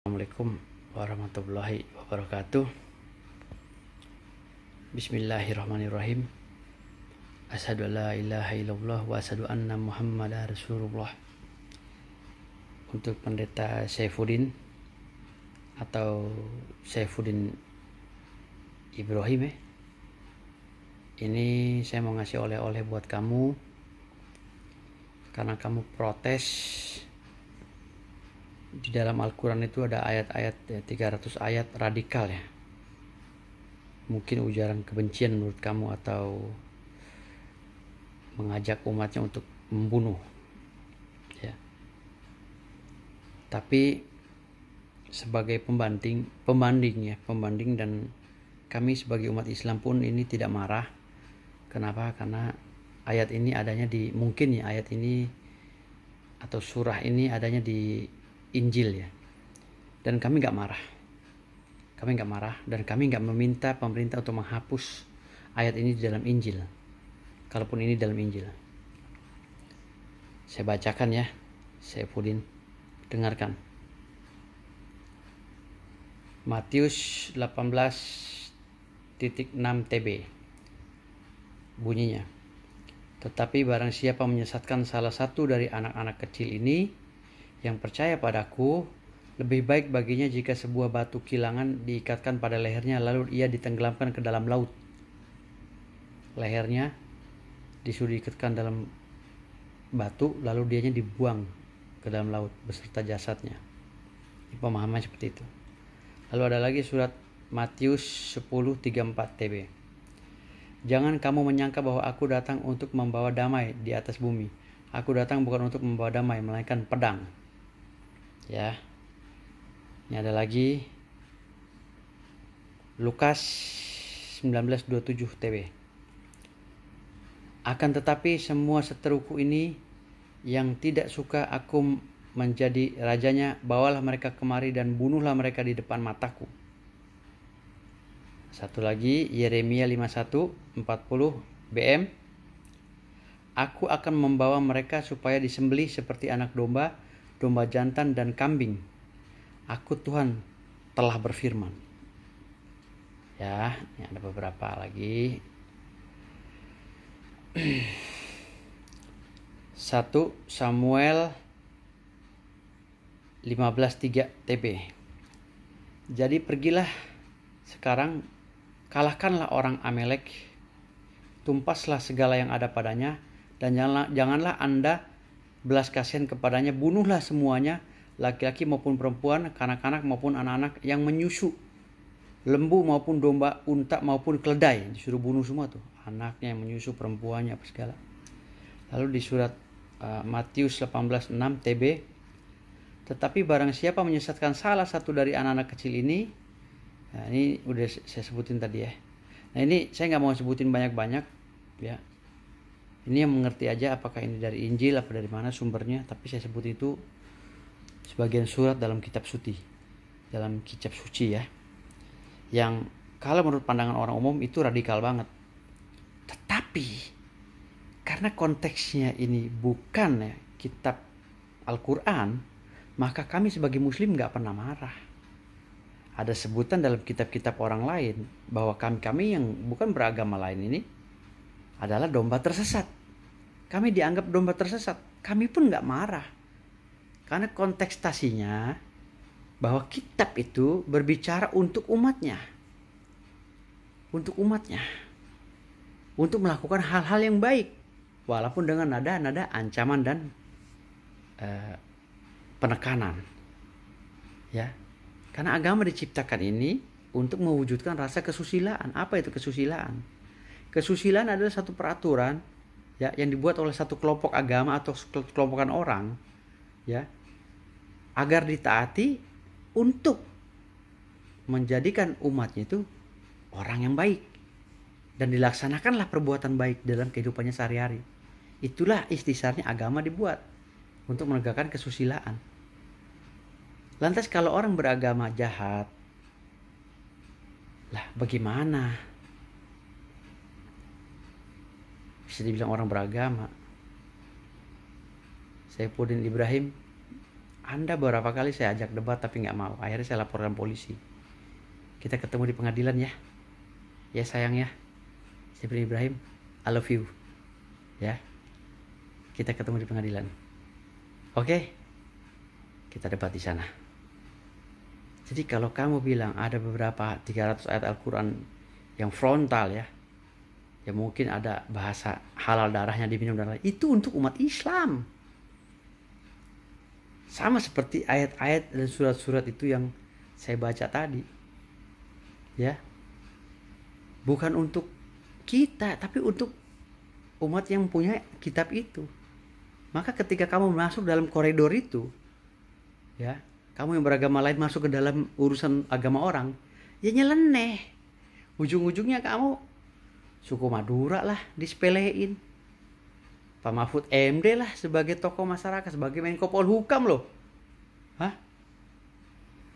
Assalamualaikum warahmatullahi wabarakatuh Bismillahirrahmanirrahim Asadu la ilaha illallah wa asadu anna muhammad rasulullah Untuk pendeta Saifuddin Atau Saifuddin Ibrahim ya Ini saya mau ngasih oleh-oleh buat kamu Karena kamu protes di dalam Al-Quran itu ada ayat-ayat ya, 300 ayat radikal ya mungkin ujaran kebencian menurut kamu atau mengajak umatnya untuk membunuh ya tapi sebagai pembanding pembanding ya pembanding dan kami sebagai umat Islam pun ini tidak marah kenapa karena ayat ini adanya di mungkin ya ayat ini atau surah ini adanya di Injil ya. Dan kami nggak marah. Kami nggak marah dan kami nggak meminta pemerintah untuk menghapus ayat ini di dalam Injil. Kalaupun ini dalam Injil. Saya bacakan ya, saya pudin. Dengarkan. Matius 18.6 TB bunyinya. Tetapi barang siapa menyesatkan salah satu dari anak-anak kecil ini, yang percaya padaku, lebih baik baginya jika sebuah batu kilangan diikatkan pada lehernya lalu ia ditenggelamkan ke dalam laut. Lehernya disuruh diikatkan dalam batu lalu dianya dibuang ke dalam laut beserta jasadnya. Pemahaman seperti itu. Lalu ada lagi surat Matius 10:34 TB. Jangan kamu menyangka bahwa aku datang untuk membawa damai di atas bumi. Aku datang bukan untuk membawa damai, melainkan pedang ya ini ada lagi Lukas 1927 TW akan tetapi semua seteruku ini yang tidak suka aku menjadi rajanya bawalah mereka kemari dan bunuhlah mereka di depan mataku satu lagi Yeremia 51 40 BM Aku akan membawa mereka supaya disembelih seperti anak domba domba jantan dan kambing. Aku Tuhan telah berfirman. Ya, ini ada beberapa lagi. Satu Samuel 15:3 TB. Jadi pergilah sekarang kalahkanlah orang Amalek, tumpaslah segala yang ada padanya dan janganlah, janganlah Anda belas kasihan kepadanya, bunuhlah semuanya, laki-laki maupun perempuan, kanak-kanak maupun anak-anak yang menyusu, lembu maupun domba, unta maupun keledai, disuruh bunuh semua tuh, anaknya yang menyusu, perempuannya apa segala. Lalu di surat uh, Matius 18:6 TB, tetapi barang siapa menyesatkan salah satu dari anak-anak kecil ini, nah ini udah saya sebutin tadi ya. Nah ini saya nggak mau sebutin banyak-banyak, ya ini yang mengerti aja apakah ini dari Injil apa dari mana sumbernya tapi saya sebut itu sebagian surat dalam kitab suci dalam kitab suci ya yang kalau menurut pandangan orang umum itu radikal banget tetapi karena konteksnya ini bukan ya, kitab Al-Quran maka kami sebagai muslim nggak pernah marah ada sebutan dalam kitab-kitab orang lain bahwa kami-kami yang bukan beragama lain ini adalah domba tersesat. Kami dianggap domba tersesat. Kami pun nggak marah. Karena kontestasinya bahwa kitab itu berbicara untuk umatnya. Untuk umatnya. Untuk melakukan hal-hal yang baik. Walaupun dengan nada-nada ancaman dan uh, penekanan. Ya. Karena agama diciptakan ini untuk mewujudkan rasa kesusilaan. Apa itu kesusilaan? Kesusilaan adalah satu peraturan ya yang dibuat oleh satu kelompok agama atau kelompokan orang ya agar ditaati untuk menjadikan umatnya itu orang yang baik dan dilaksanakanlah perbuatan baik dalam kehidupannya sehari-hari. Itulah istisarnya agama dibuat untuk menegakkan kesusilaan. Lantas kalau orang beragama jahat, lah bagaimana? bisa dibilang orang beragama. Saya Saifuddin Ibrahim, Anda berapa kali saya ajak debat tapi nggak mau. Akhirnya saya laporkan polisi. Kita ketemu di pengadilan ya. Ya sayang ya. Saya Saifuddin Ibrahim, I love you. Ya. Kita ketemu di pengadilan. Oke. Kita debat di sana. Jadi kalau kamu bilang ada beberapa 300 ayat Al-Quran yang frontal ya, ya mungkin ada bahasa halal darahnya diminum dan lain itu untuk umat Islam sama seperti ayat-ayat dan surat-surat itu yang saya baca tadi ya bukan untuk kita tapi untuk umat yang punya kitab itu maka ketika kamu masuk dalam koridor itu ya kamu yang beragama lain masuk ke dalam urusan agama orang ya nyeleneh ujung-ujungnya kamu suku Madura lah disepelein Pak Mahfud MD lah sebagai tokoh masyarakat sebagai Menko Polhukam loh Hah?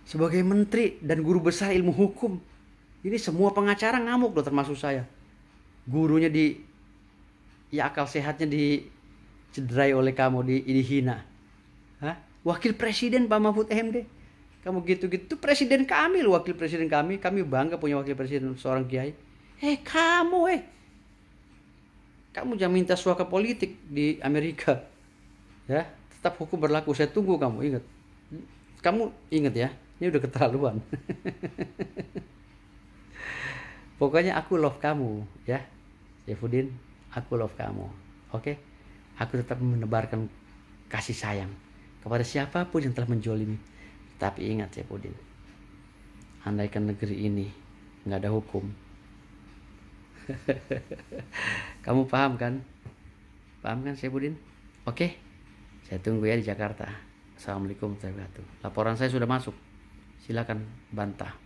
sebagai menteri dan guru besar ilmu hukum ini semua pengacara ngamuk loh termasuk saya gurunya di ya akal sehatnya di cederai oleh kamu di dihina Hah? wakil presiden Pak Mahfud MD kamu gitu-gitu presiden kami loh wakil presiden kami kami bangga punya wakil presiden seorang kiai Eh kamu eh. Kamu jangan minta suaka politik di Amerika. Ya, tetap hukum berlaku. Saya tunggu kamu ingat. Kamu ingat ya, ini udah keterlaluan. Pokoknya aku love kamu ya. Fudin aku love kamu. Oke? Aku tetap menebarkan kasih sayang kepada siapapun yang telah menjolimi. Tapi ingat Fudin andaikan negeri ini nggak ada hukum, Kamu paham kan? Paham kan saya Budin. Oke. Saya tunggu ya di Jakarta. Assalamualaikum warahmatullahi wabarakatuh. Laporan saya sudah masuk. Silakan bantah.